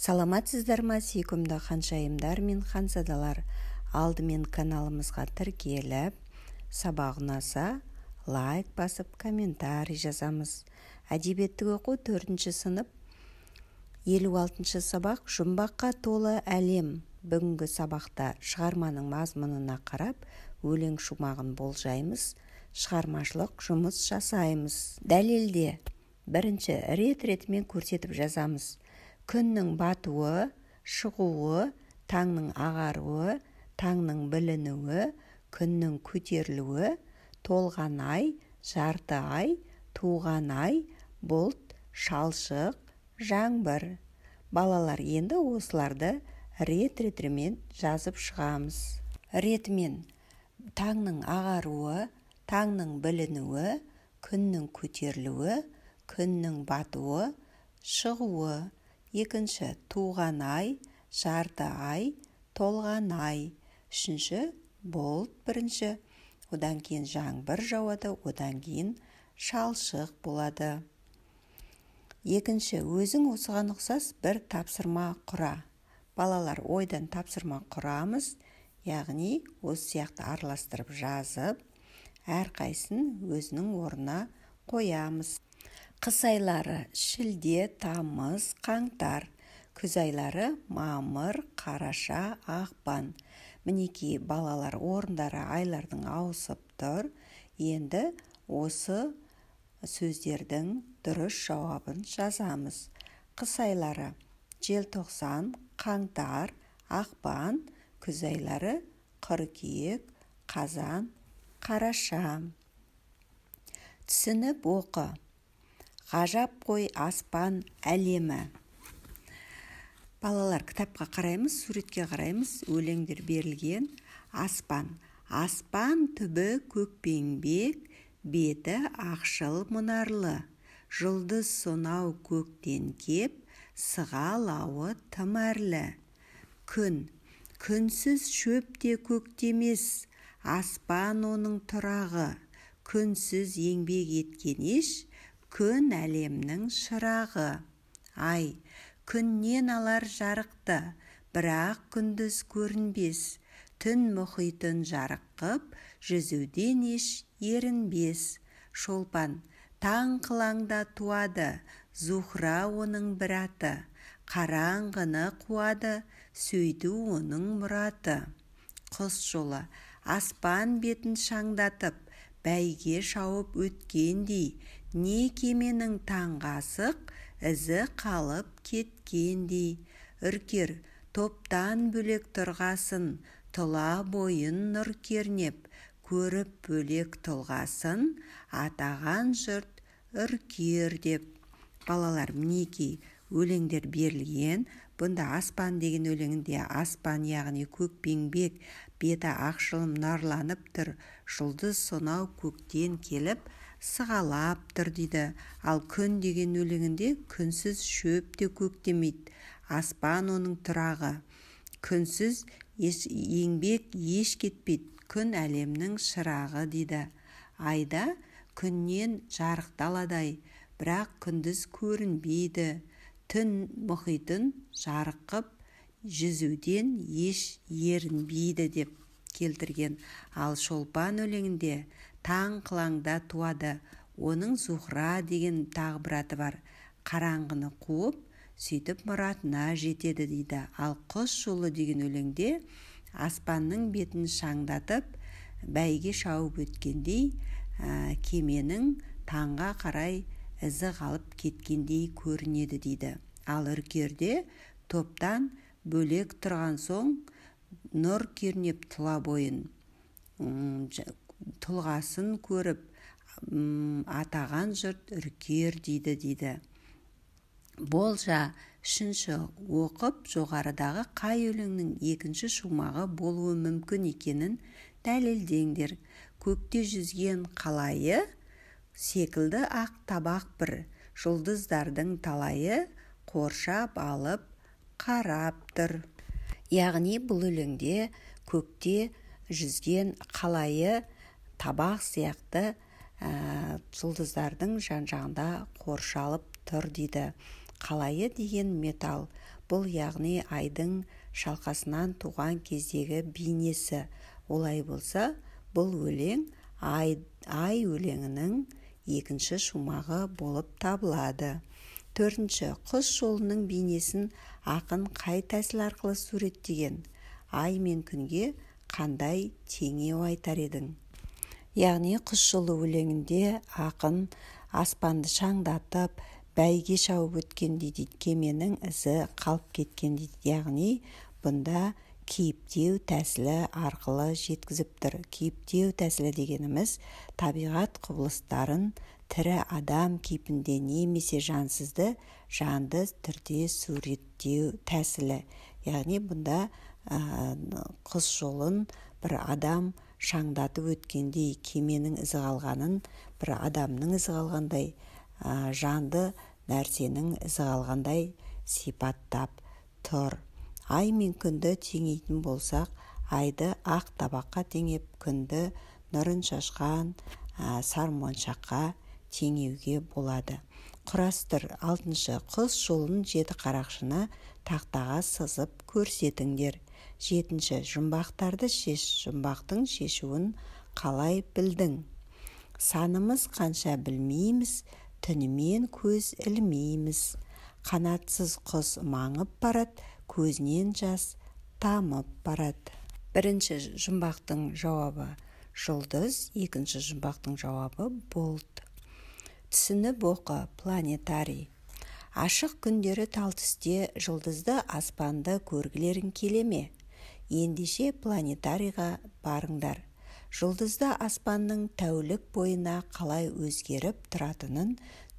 саламатсыздар ма сүйкімді ханшайымдар мен ханзадалар алдымен каналымызға тіркеліп сабақ ұнаса лайк басып комментарий жазамыз әдебиеттік оқу төртінші сынып елу алтыншы сабақ жұмбаққа толы әлем бүгінгі сабақта шығарманың мазмұнына қарап өлең шумағын болжаймыз шығармашылық жұмыс жасаймыз дәлелде бірінші рет ретімен көрсетіп жазамыз күннің батуы шығуы таңның ағаруы таңның білінуі күннің көтерілуі толған ай жарты ай туған ай бұлт шалшық жаңбыр балалар енді осыларды рет ретімен жазып шығамыз ретімен таңның ағаруы таңның білінуі күннің көтерілуі күннің батуы шығуы екінші туған ай жарты ай толған ай үшінші болт бірінші одан кейін жаңбыр жауады одан кейін шалшық болады екінші өзің осыған ұқсас бір тапсырма құра балалар ойдан тапсырма құрамыз яғни осы сияқты араластырып жазып әрқайсысын өзінің орнына қоямыз қыс айлары шілде тамыз қаңтар күз айлары мамыр қараша ақпан мінекей балалар орындары айлардың ауысып тұр енді осы сөздердің дұрыс жауабын жазамыз қыс айлары желтоқсан қаңтар ақпан күз айлары қыркүйек қазан қараша түсініп оқы ғажап қой аспан әлемі балалар кітапқа қараймыз суретке қараймыз өлеңдер берілген аспан аспан түбі көкпеңбек беті ақшыл мұнарлы жұлдыз сонау көктен кеп сығалауы тым әрлі күн күнсіз шөп те көктемес аспан оның тұрағы күнсіз еңбек еткен еш күн әлемнің шырағы ай күннен алар жарықты бірақ күндіз көрінбес түн мұхитын жарық қып жүзуден еш ерінбес шолпан таң қылаңда туады зухра оның бір аты қараңғыны қуады сөйту оның мұраты құс жолы аспан бетін шаңдатып бәйге шауып өткендей не кеменің таңғасық ізі қалып кеткендей үркер топтан бөлек тұрғасын тұла бойын нұр кернеп көріп бөлек тұлғасын атаған жұрт үркер деп балалар мінекей өлеңдер берілген бұнда аспан деген өлеңінде аспан яғни көк пеңбек беті ақшылым нарланып тұр жұлдыз сонау көктен келіп сығалап тұр дейді ал күн деген өлеңінде күнсіз шөп те көктемейді аспан оның тұрағы күнсіз еш, еңбек еш кетпейді күн әлемнің шырағы дейді айда күннен жарық даладай бірақ күндіз көрінбейді түн мұхитын жарық жүзуден еш ерінбейді деп келтірген ал шолпан өлеңінде таң қылаңда туады оның зухра деген тағы бір аты бар қараңғыны қуып сөйтіп мұратына жетеді дейді ал құс жолы деген өлеңде аспанның бетін шаңдатып бәйге шауып өткендей ә, кеменің таңға қарай ізі қалып кеткендей көрінеді дейді ал үркерде топтан бөлек тұрған соң нұр кернеп тұла бойын тұлғасын көріп атаған жұрт үркер дейді дейді болжа үшінші оқып жоғарыдағы қай өлеңнің екінші шумағы болуы мүмкін екенін дәлелдеңдер көкте жүзген қалайы секілді ақ табақ бір жұлдыздардың талайы қоршап алып қарап тұр яғни бұл өлеңде көкте жүзген қалайы табақ сияқты ә, жұлдыздардың жан жағында қоршалып тұр дейді қалайы деген металл бұл яғни айдың шалқасынан туған кездегі бейнесі олай болса бұл өлең ай, ай өлеңінің екінші шумағы болып табылады төртінші құс жолының бейнесін ақын қай тәсіл арқылы суреттеген ай мен күнге қандай теңеу айтар едің яғни құс жолы өлеңінде ақын аспанды шаңдатып бәйге шауып өткен дейді кеменің ізі қалып кеткен дейді яғни бұнда кейіптеу тәсілі арқылы жеткізіп тұр кейіптеу тәсілі дегеніміз табиғат құбылыстарын тірі адам кейпінде немесе жансызды жанды түрде суреттеу тәсілі яғни бұнда ә, құс жолын бір адам шаңдатып өткендей кеменің ізі қалғанын бір адамның ізі қалғандай жанды нәрсенің ізі қалғандай сипаттап тұр ай мен күнді теңейтін болсақ айды ақ табаққа теңеп күнді нұрын шашқан сармоншаққа теңеуге болады құрастыр алтыншы құс жолын жеті қарақшыны тақтаға сызып көрсетіңдер жетінші жұмбақтарды шеш жұмбақтың шешуін қалай білдің санымыз қанша білмейміз түнімен көз ілмейміз қанатсыз құс маңып барады көзінен жас тамып барады бірінші жұмбақтың жауабы жұлдыз екінші жұмбақтың жауабы болт түсініп оқы планетарий ашық күндері тал түсте жұлдызды аспанды көргілерің келе ме ендеше планетарийға барыңдар жұлдызды аспанның тәулік бойына қалай өзгеріп тұратынын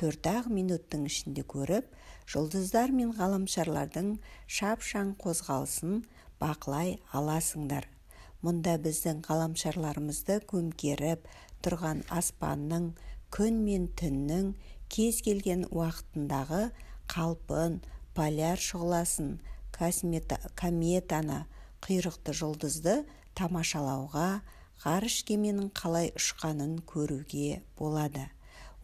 төрт-ақ минуттың ішінде көріп жұлдыздар мен ғаламшарлардың шапшаң қозғалысын бақылай аласыңдар мұнда біздің ғаламшарларымызды көмкеріп тұрған аспанның күн мен түннің кез келген уақытындағы қалпын поляр шұғыласын кометаны құйрықты жұлдызды тамашалауға ғарыш кеменің қалай ұшқанын көруге болады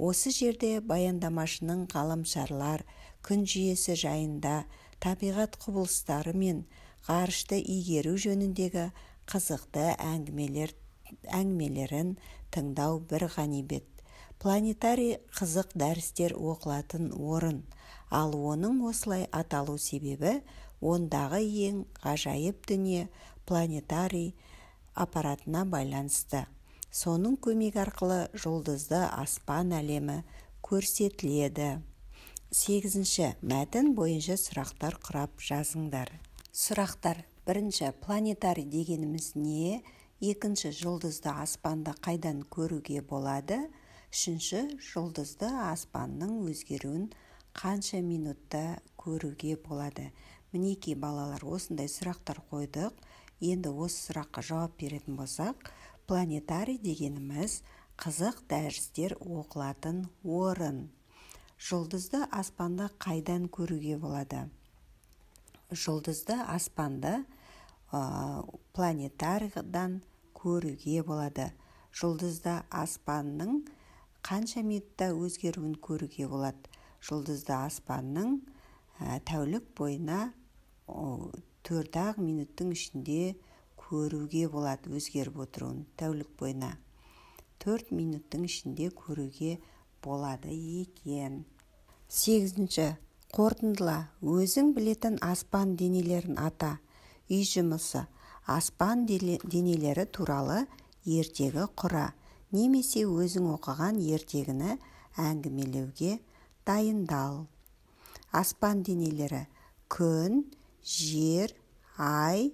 осы жерде баяндамашының ғаламшарлар күн жүйесі жайында табиғат құбылыстары мен ғарышты игеру жөніндегі қызықты әңгімелер, әңгімелерін тыңдау бір ғанибет планетарий қызық дәрістер оқылатын орын ал оның осылай аталу себебі ондағы ең ғажайып дүние планетарий аппаратына байланысты соның көмегі арқылы жұлдызды аспан әлемі көрсетіледі сегізінші мәтін бойынша сұрақтар құрап жазыңдар сұрақтар бірінші планетарий дегеніміз не екінші жұлдызды аспанды қайдан көруге болады үшінші жұлдызды аспанның өзгеруін қанша минутта көруге болады мінекей балалар осындай сұрақтар қойдық енді осы сұраққа жауап беретін болсақ планетарий дегеніміз қызық дәрістер оқылатын орын жұлдызды аспанда қайдан көруге болады жұлдызды аспанды ә, планетарийдан көруге болады жұлдызды аспанның қанша минутта өзгеруін көруге болады жұлдызды аспанның тәулік бойына төрт ақ минуттың ішінде көруге болады өзгеріп отыруын тәулік бойына төрт минуттың ішінде көруге болады екен сегізінші қорытындыла өзің білетін аспан денелерін ата үй жұмысы аспан денелері туралы ертегі құра немесе өзің оқыған ертегіні әңгімелеуге дайындал аспан денелері күн жер ай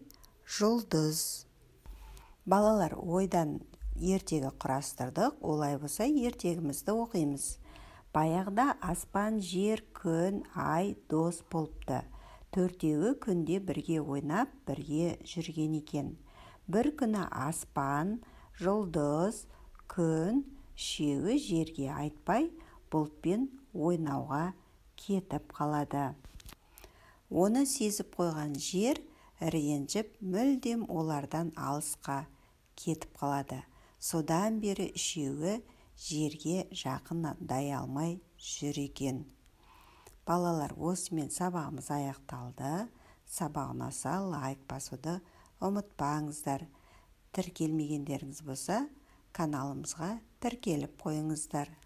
жұлдыз балалар ойдан ертегі құрастырдық олай болса ертегімізді оқимыз баяғыда аспан жер күн ай дос болыпты төртеуі күнде бірге ойнап бірге жүрген екен бір күні аспан жұлдыз күн шеуі жерге айтпай бұлтпен ойнауға кетіп қалады оны сезіп қойған жер ренжіп мүлдем олардан алысқа кетіп қалады содан бері үшеуі жерге жақындай алмай жүр екен балалар осымен сабағымыз аяқталды сабақ ұнаса лайк басуды ұмытпаңыздар тіркелмегендеріңіз болса каналымызға тіркеліп қойыңыздар